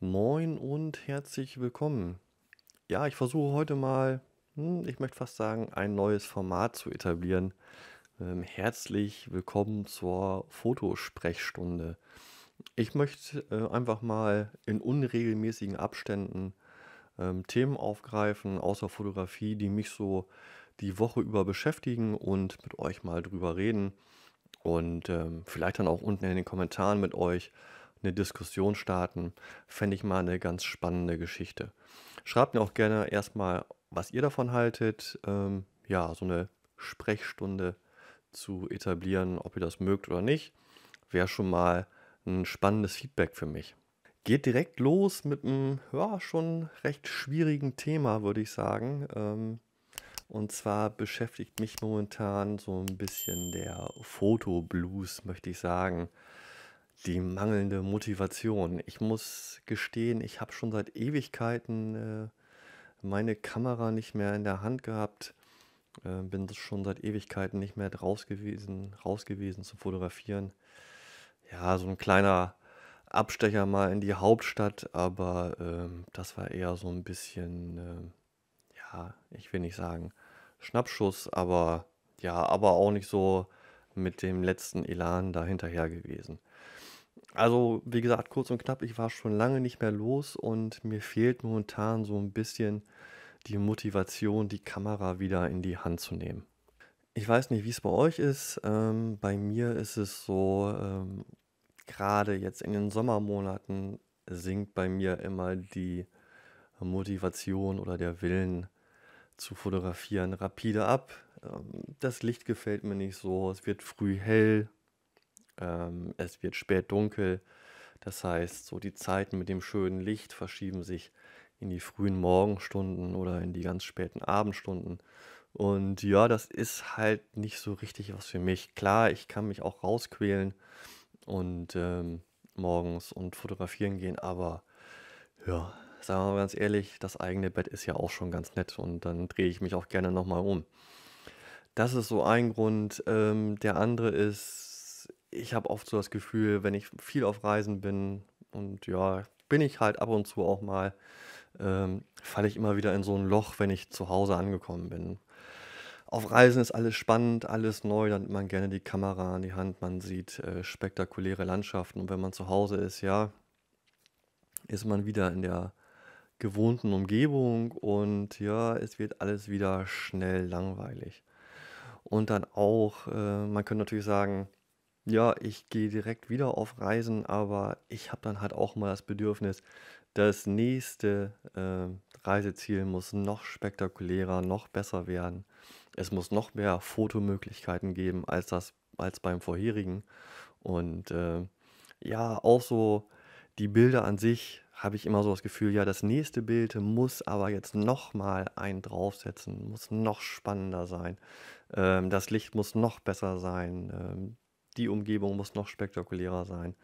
Moin und herzlich willkommen. Ja, ich versuche heute mal, hm, ich möchte fast sagen, ein neues Format zu etablieren. Ähm, herzlich willkommen zur Fotosprechstunde. Ich möchte äh, einfach mal in unregelmäßigen Abständen ähm, Themen aufgreifen, außer Fotografie, die mich so die Woche über beschäftigen und mit euch mal drüber reden. Und ähm, vielleicht dann auch unten in den Kommentaren mit euch eine Diskussion starten. Fände ich mal eine ganz spannende Geschichte. Schreibt mir auch gerne erstmal, was ihr davon haltet. Ähm, ja, so eine Sprechstunde zu etablieren, ob ihr das mögt oder nicht, wäre schon mal ein spannendes Feedback für mich. Geht direkt los mit einem ja, schon recht schwierigen Thema, würde ich sagen. Ähm, und zwar beschäftigt mich momentan so ein bisschen der Fotoblues, möchte ich sagen. Die mangelnde Motivation. Ich muss gestehen, ich habe schon seit Ewigkeiten äh, meine Kamera nicht mehr in der Hand gehabt. Äh, bin schon seit Ewigkeiten nicht mehr raus gewesen, raus gewesen zu fotografieren. Ja, so ein kleiner Abstecher mal in die Hauptstadt, aber äh, das war eher so ein bisschen, ähm, ja, ich will nicht sagen Schnappschuss, aber ja, aber auch nicht so mit dem letzten Elan dahinterher gewesen. Also, wie gesagt, kurz und knapp, ich war schon lange nicht mehr los und mir fehlt momentan so ein bisschen die Motivation, die Kamera wieder in die Hand zu nehmen. Ich weiß nicht, wie es bei euch ist. Ähm, bei mir ist es so, ähm, gerade jetzt in den Sommermonaten sinkt bei mir immer die Motivation oder der Willen zu fotografieren rapide ab. Ähm, das Licht gefällt mir nicht so, es wird früh hell ähm, es wird spät dunkel. Das heißt, so die Zeiten mit dem schönen Licht verschieben sich in die frühen Morgenstunden oder in die ganz späten Abendstunden. Und ja, das ist halt nicht so richtig was für mich. Klar, ich kann mich auch rausquälen und ähm, morgens und fotografieren gehen, aber ja, sagen wir mal ganz ehrlich, das eigene Bett ist ja auch schon ganz nett und dann drehe ich mich auch gerne nochmal um. Das ist so ein Grund. Ähm, der andere ist, ich habe oft so das Gefühl, wenn ich viel auf Reisen bin und ja, bin ich halt ab und zu auch mal, ähm, falle ich immer wieder in so ein Loch, wenn ich zu Hause angekommen bin. Auf Reisen ist alles spannend, alles neu, dann nimmt man gerne die Kamera an die Hand, man sieht äh, spektakuläre Landschaften und wenn man zu Hause ist, ja, ist man wieder in der gewohnten Umgebung und ja, es wird alles wieder schnell langweilig. Und dann auch, äh, man könnte natürlich sagen, ja, ich gehe direkt wieder auf Reisen, aber ich habe dann halt auch mal das Bedürfnis, das nächste ähm, Reiseziel muss noch spektakulärer, noch besser werden. Es muss noch mehr Fotomöglichkeiten geben als das, als beim vorherigen. Und äh, ja, auch so die Bilder an sich habe ich immer so das Gefühl, ja, das nächste Bild muss aber jetzt nochmal einen draufsetzen, muss noch spannender sein. Ähm, das Licht muss noch besser sein. Ähm, die Umgebung muss noch spektakulärer sein.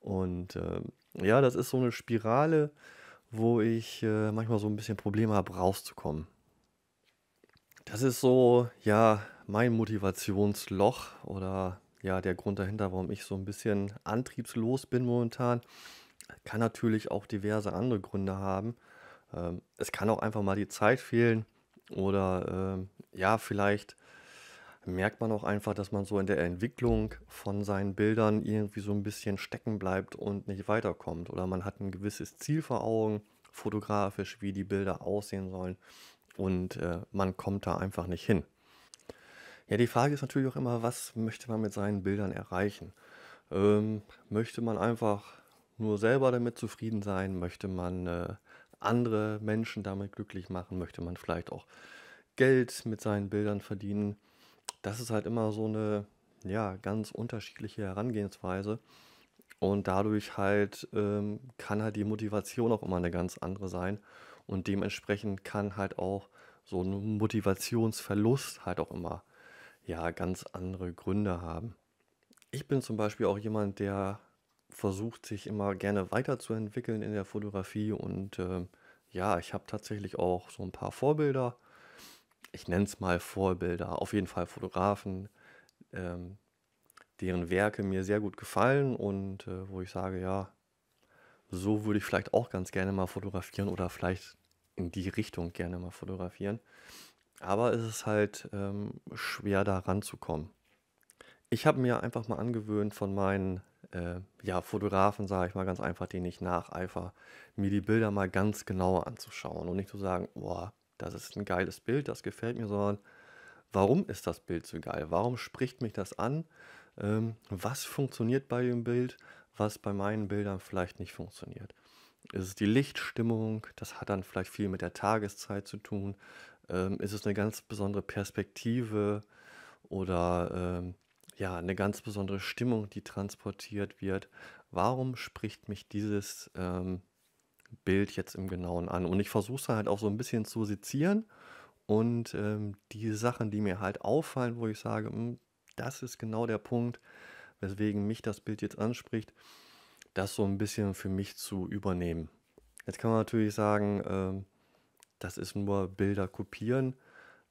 Und äh, ja, das ist so eine Spirale, wo ich äh, manchmal so ein bisschen Probleme habe, rauszukommen. Das ist so, ja, mein Motivationsloch oder ja, der Grund dahinter, warum ich so ein bisschen antriebslos bin momentan. Kann natürlich auch diverse andere Gründe haben. Ähm, es kann auch einfach mal die Zeit fehlen oder ähm, ja, vielleicht merkt man auch einfach, dass man so in der Entwicklung von seinen Bildern irgendwie so ein bisschen stecken bleibt und nicht weiterkommt. Oder man hat ein gewisses Ziel vor Augen, fotografisch, wie die Bilder aussehen sollen. Und äh, man kommt da einfach nicht hin. Ja, die Frage ist natürlich auch immer, was möchte man mit seinen Bildern erreichen? Ähm, möchte man einfach nur selber damit zufrieden sein? Möchte man äh, andere Menschen damit glücklich machen? Möchte man vielleicht auch Geld mit seinen Bildern verdienen? das ist halt immer so eine ja, ganz unterschiedliche Herangehensweise. Und dadurch halt ähm, kann halt die Motivation auch immer eine ganz andere sein. Und dementsprechend kann halt auch so ein Motivationsverlust halt auch immer ja ganz andere Gründe haben. Ich bin zum Beispiel auch jemand, der versucht, sich immer gerne weiterzuentwickeln in der Fotografie und äh, ja, ich habe tatsächlich auch so ein paar Vorbilder, ich nenne es mal Vorbilder, auf jeden Fall Fotografen, ähm, deren Werke mir sehr gut gefallen und äh, wo ich sage, ja, so würde ich vielleicht auch ganz gerne mal fotografieren oder vielleicht in die Richtung gerne mal fotografieren. Aber es ist halt ähm, schwer da ranzukommen. Ich habe mir einfach mal angewöhnt von meinen äh, ja, Fotografen, sage ich mal ganz einfach, denen ich nacheifer, mir die Bilder mal ganz genauer anzuschauen und nicht zu sagen, boah, das ist ein geiles Bild, das gefällt mir, sondern warum ist das Bild so geil? Warum spricht mich das an? Ähm, was funktioniert bei dem Bild, was bei meinen Bildern vielleicht nicht funktioniert? Ist es die Lichtstimmung? Das hat dann vielleicht viel mit der Tageszeit zu tun. Ähm, ist es eine ganz besondere Perspektive oder ähm, ja, eine ganz besondere Stimmung, die transportiert wird? Warum spricht mich dieses, ähm, Bild jetzt im Genauen an. Und ich versuche es halt auch so ein bisschen zu sezieren und ähm, die Sachen, die mir halt auffallen, wo ich sage, mh, hm, das ist genau der Punkt, weswegen mich das Bild jetzt anspricht, das so ein bisschen für mich zu übernehmen. Jetzt kann man natürlich sagen, ähm, das ist nur Bilder kopieren,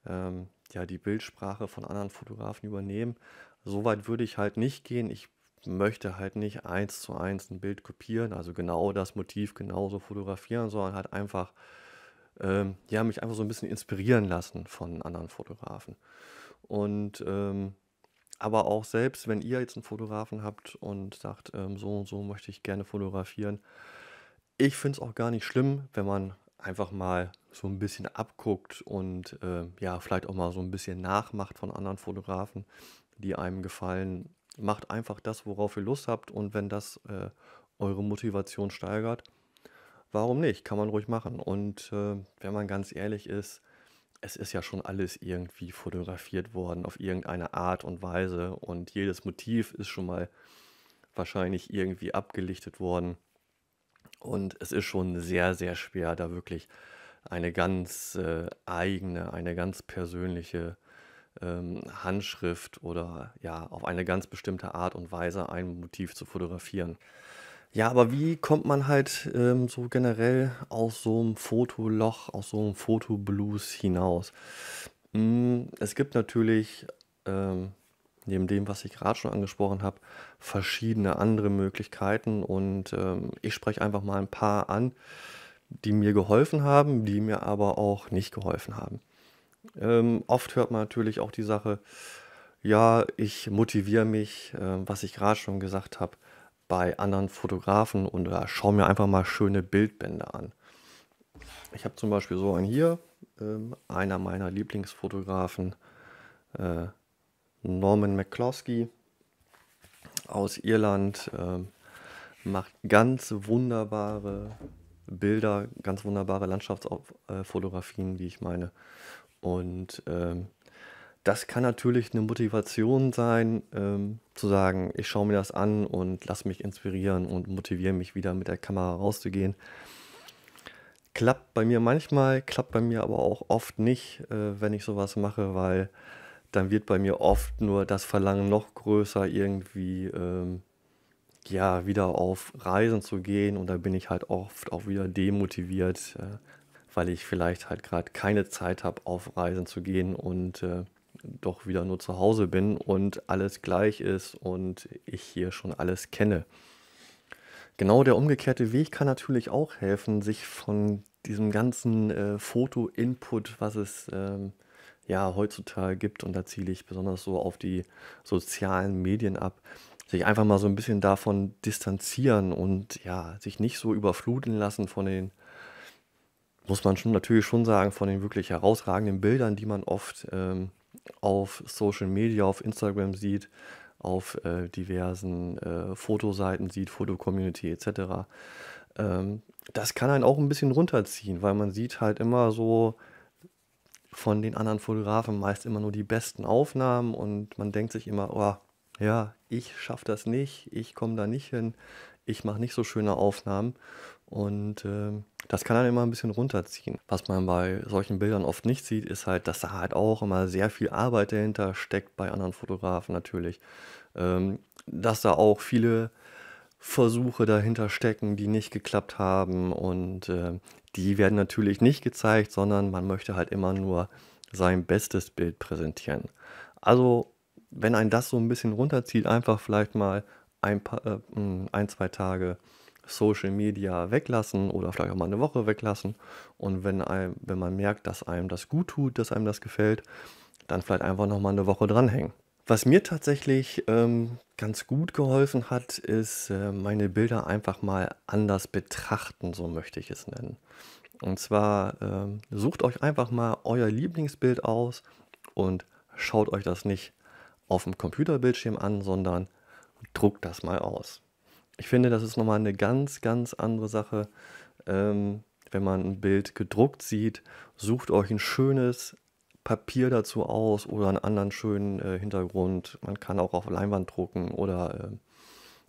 ähm, ja, die Bildsprache von anderen Fotografen übernehmen. Soweit würde ich halt nicht gehen. Ich möchte halt nicht eins zu eins ein Bild kopieren, also genau das Motiv genauso fotografieren, sondern halt einfach, ähm, ja, mich einfach so ein bisschen inspirieren lassen von anderen Fotografen. Und ähm, aber auch selbst, wenn ihr jetzt einen Fotografen habt und sagt, ähm, so und so möchte ich gerne fotografieren, ich finde es auch gar nicht schlimm, wenn man einfach mal so ein bisschen abguckt und äh, ja, vielleicht auch mal so ein bisschen nachmacht von anderen Fotografen, die einem gefallen Macht einfach das, worauf ihr Lust habt und wenn das äh, eure Motivation steigert, warum nicht? Kann man ruhig machen. Und äh, wenn man ganz ehrlich ist, es ist ja schon alles irgendwie fotografiert worden auf irgendeine Art und Weise und jedes Motiv ist schon mal wahrscheinlich irgendwie abgelichtet worden. Und es ist schon sehr, sehr schwer, da wirklich eine ganz äh, eigene, eine ganz persönliche ähm, Handschrift oder ja, auf eine ganz bestimmte Art und Weise ein Motiv zu fotografieren. Ja, aber wie kommt man halt ähm, so generell aus so einem Fotoloch, aus so einem Fotoblues hinaus? Mm, es gibt natürlich, ähm, neben dem, was ich gerade schon angesprochen habe, verschiedene andere Möglichkeiten und ähm, ich spreche einfach mal ein paar an, die mir geholfen haben, die mir aber auch nicht geholfen haben. Ähm, oft hört man natürlich auch die Sache, ja, ich motiviere mich, äh, was ich gerade schon gesagt habe, bei anderen Fotografen und äh, schaue mir einfach mal schöne Bildbände an. Ich habe zum Beispiel so einen hier, äh, einer meiner Lieblingsfotografen, äh, Norman McCloskey aus Irland, ähm, macht ganz wunderbare Bilder, ganz wunderbare Landschaftsfotografien, äh, wie ich meine. Und ähm, das kann natürlich eine Motivation sein, ähm, zu sagen, ich schaue mir das an und lasse mich inspirieren und motiviere mich wieder mit der Kamera rauszugehen. Klappt bei mir manchmal, klappt bei mir aber auch oft nicht, äh, wenn ich sowas mache, weil dann wird bei mir oft nur das Verlangen noch größer, irgendwie ähm, ja, wieder auf Reisen zu gehen. Und da bin ich halt oft auch wieder demotiviert, äh, weil ich vielleicht halt gerade keine Zeit habe, auf Reisen zu gehen und äh, doch wieder nur zu Hause bin und alles gleich ist und ich hier schon alles kenne. Genau der umgekehrte Weg kann natürlich auch helfen, sich von diesem ganzen äh, Foto-Input, was es ähm, ja heutzutage gibt, und da ziele ich besonders so auf die sozialen Medien ab, sich einfach mal so ein bisschen davon distanzieren und ja, sich nicht so überfluten lassen von den muss man schon natürlich schon sagen, von den wirklich herausragenden Bildern, die man oft ähm, auf Social Media, auf Instagram sieht, auf äh, diversen äh, Fotoseiten sieht, Fotocommunity etc. Ähm, das kann einen auch ein bisschen runterziehen, weil man sieht halt immer so von den anderen Fotografen meist immer nur die besten Aufnahmen und man denkt sich immer, oh, ja, ich schaffe das nicht, ich komme da nicht hin, ich mache nicht so schöne Aufnahmen und äh, das kann dann immer ein bisschen runterziehen. Was man bei solchen Bildern oft nicht sieht, ist halt, dass da halt auch immer sehr viel Arbeit dahinter steckt, bei anderen Fotografen natürlich. Ähm, dass da auch viele Versuche dahinter stecken, die nicht geklappt haben. Und äh, die werden natürlich nicht gezeigt, sondern man möchte halt immer nur sein bestes Bild präsentieren. Also, wenn ein das so ein bisschen runterzieht, einfach vielleicht mal ein, paar, äh, ein zwei Tage Social Media weglassen oder vielleicht auch mal eine Woche weglassen. Und wenn, einem, wenn man merkt, dass einem das gut tut, dass einem das gefällt, dann vielleicht einfach nochmal eine Woche dranhängen. Was mir tatsächlich ähm, ganz gut geholfen hat, ist äh, meine Bilder einfach mal anders betrachten, so möchte ich es nennen. Und zwar ähm, sucht euch einfach mal euer Lieblingsbild aus und schaut euch das nicht auf dem Computerbildschirm an, sondern druckt das mal aus ich finde, das ist nochmal eine ganz, ganz andere Sache. Ähm, wenn man ein Bild gedruckt sieht, sucht euch ein schönes Papier dazu aus oder einen anderen schönen äh, Hintergrund. Man kann auch auf Leinwand drucken oder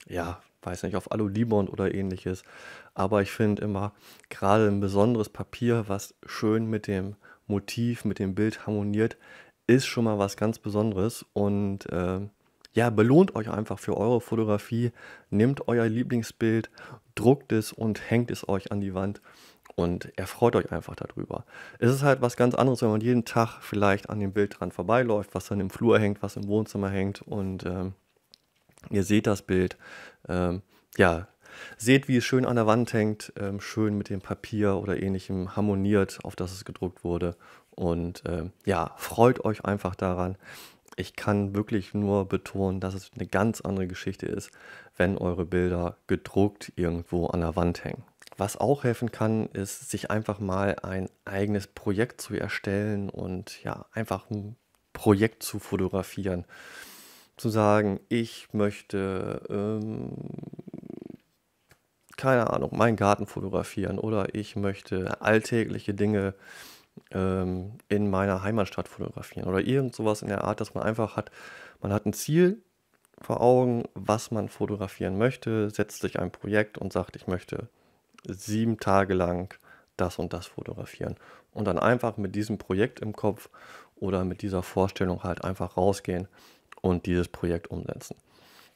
äh, ja, weiß nicht, auf Alu-Libond oder ähnliches. Aber ich finde immer gerade ein besonderes Papier, was schön mit dem Motiv, mit dem Bild harmoniert, ist schon mal was ganz Besonderes und äh, ja, belohnt euch einfach für eure Fotografie, nehmt euer Lieblingsbild, druckt es und hängt es euch an die Wand und erfreut euch einfach darüber. Es ist halt was ganz anderes, wenn man jeden Tag vielleicht an dem Bild dran vorbeiläuft, was dann im Flur hängt, was im Wohnzimmer hängt und ähm, ihr seht das Bild. Ähm, ja, seht, wie es schön an der Wand hängt, ähm, schön mit dem Papier oder ähnlichem harmoniert, auf das es gedruckt wurde. Und ähm, ja, freut euch einfach daran, ich kann wirklich nur betonen, dass es eine ganz andere Geschichte ist, wenn eure Bilder gedruckt irgendwo an der Wand hängen. Was auch helfen kann, ist, sich einfach mal ein eigenes Projekt zu erstellen und ja, einfach ein Projekt zu fotografieren. Zu sagen, ich möchte, ähm, keine Ahnung, meinen Garten fotografieren oder ich möchte alltägliche Dinge fotografieren ähm, in meiner Heimatstadt fotografieren oder irgend sowas in der Art, dass man einfach hat, man hat ein Ziel vor Augen, was man fotografieren möchte, setzt sich ein Projekt und sagt, ich möchte sieben Tage lang das und das fotografieren. Und dann einfach mit diesem Projekt im Kopf oder mit dieser Vorstellung halt einfach rausgehen und dieses Projekt umsetzen.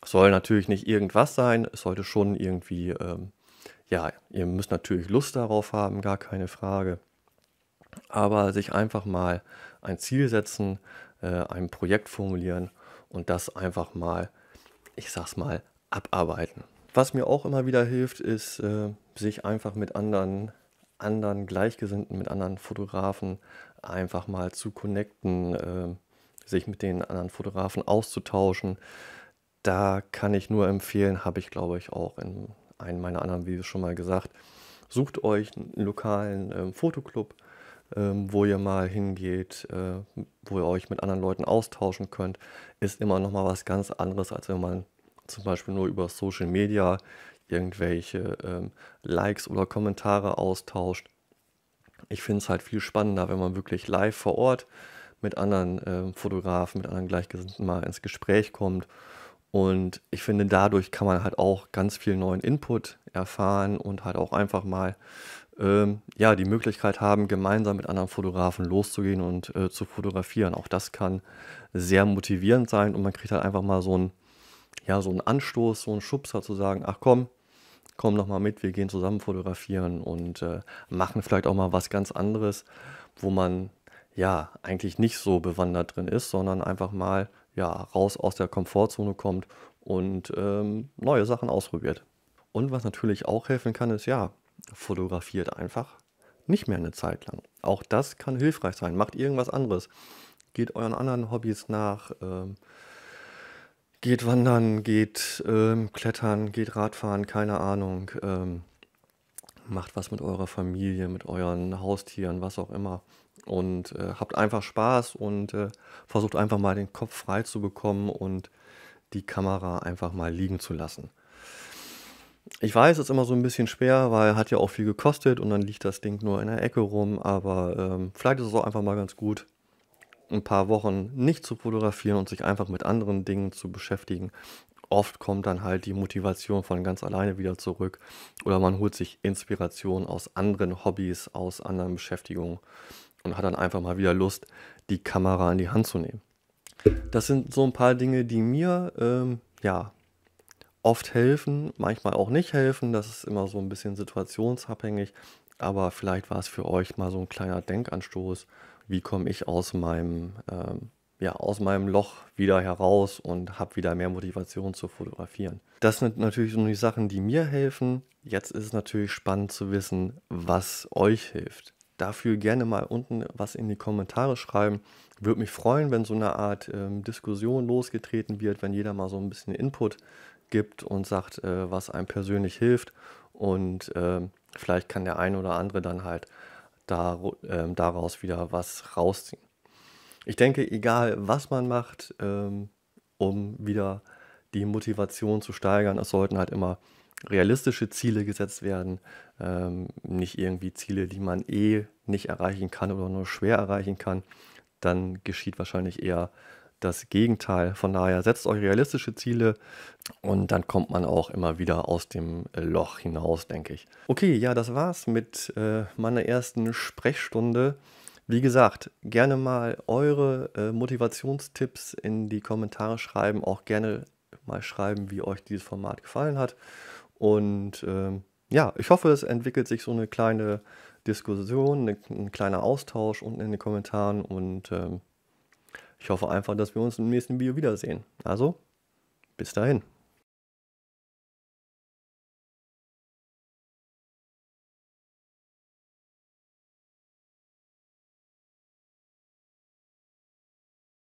Es soll natürlich nicht irgendwas sein, es sollte schon irgendwie, ähm, ja, ihr müsst natürlich Lust darauf haben, gar keine Frage aber sich einfach mal ein Ziel setzen, äh, ein Projekt formulieren und das einfach mal, ich sag's mal, abarbeiten. Was mir auch immer wieder hilft, ist, äh, sich einfach mit anderen, anderen Gleichgesinnten, mit anderen Fotografen einfach mal zu connecten, äh, sich mit den anderen Fotografen auszutauschen. Da kann ich nur empfehlen, habe ich glaube ich auch in einem meiner anderen Videos schon mal gesagt, sucht euch einen lokalen äh, Fotoclub, ähm, wo ihr mal hingeht, äh, wo ihr euch mit anderen Leuten austauschen könnt, ist immer noch mal was ganz anderes, als wenn man zum Beispiel nur über Social Media irgendwelche ähm, Likes oder Kommentare austauscht. Ich finde es halt viel spannender, wenn man wirklich live vor Ort mit anderen ähm, Fotografen, mit anderen Gleichgesinnten mal ins Gespräch kommt. Und ich finde, dadurch kann man halt auch ganz viel neuen Input erfahren und halt auch einfach mal ähm, ja, die Möglichkeit haben, gemeinsam mit anderen Fotografen loszugehen und äh, zu fotografieren. Auch das kann sehr motivierend sein und man kriegt halt einfach mal so einen, ja, so einen Anstoß, so einen Schubser zu sagen, ach komm, komm noch mal mit, wir gehen zusammen fotografieren und äh, machen vielleicht auch mal was ganz anderes, wo man ja eigentlich nicht so bewandert drin ist, sondern einfach mal ja raus aus der Komfortzone kommt und ähm, neue Sachen ausprobiert. Und was natürlich auch helfen kann, ist ja fotografiert einfach nicht mehr eine Zeit lang. Auch das kann hilfreich sein. Macht irgendwas anderes. Geht euren anderen Hobbys nach. Ähm, geht wandern, geht ähm, klettern, geht Radfahren, keine Ahnung. Ähm, macht was mit eurer Familie, mit euren Haustieren, was auch immer. Und äh, habt einfach Spaß und äh, versucht einfach mal den Kopf frei zu bekommen und die Kamera einfach mal liegen zu lassen. Ich weiß, es ist immer so ein bisschen schwer, weil hat ja auch viel gekostet und dann liegt das Ding nur in der Ecke rum. Aber ähm, vielleicht ist es auch einfach mal ganz gut, ein paar Wochen nicht zu fotografieren und sich einfach mit anderen Dingen zu beschäftigen. Oft kommt dann halt die Motivation von ganz alleine wieder zurück oder man holt sich Inspiration aus anderen Hobbys, aus anderen Beschäftigungen und hat dann einfach mal wieder Lust, die Kamera in die Hand zu nehmen. Das sind so ein paar Dinge, die mir ähm, ja oft helfen, manchmal auch nicht helfen. Das ist immer so ein bisschen situationsabhängig. Aber vielleicht war es für euch mal so ein kleiner Denkanstoß. Wie komme ich aus meinem, ähm, ja, aus meinem Loch wieder heraus und habe wieder mehr Motivation zu fotografieren? Das sind natürlich nur die Sachen, die mir helfen. Jetzt ist es natürlich spannend zu wissen, was euch hilft. Dafür gerne mal unten was in die Kommentare schreiben. Würde mich freuen, wenn so eine Art ähm, Diskussion losgetreten wird, wenn jeder mal so ein bisschen Input gibt und sagt, äh, was einem persönlich hilft. Und ähm, vielleicht kann der ein oder andere dann halt da, ähm, daraus wieder was rausziehen. Ich denke, egal was man macht, ähm, um wieder die Motivation zu steigern, es sollten halt immer realistische Ziele gesetzt werden, ähm, nicht irgendwie Ziele, die man eh nicht erreichen kann oder nur schwer erreichen kann, dann geschieht wahrscheinlich eher das Gegenteil. Von daher setzt euch realistische Ziele und dann kommt man auch immer wieder aus dem Loch hinaus, denke ich. Okay, ja, das war's mit äh, meiner ersten Sprechstunde. Wie gesagt, gerne mal eure äh, Motivationstipps in die Kommentare schreiben, auch gerne mal schreiben, wie euch dieses Format gefallen hat. Und ähm, ja, ich hoffe, es entwickelt sich so eine kleine Diskussion, ein, ne, ein kleiner Austausch unten in den Kommentaren und ähm, ich hoffe einfach, dass wir uns im nächsten Video wiedersehen. Also, bis dahin.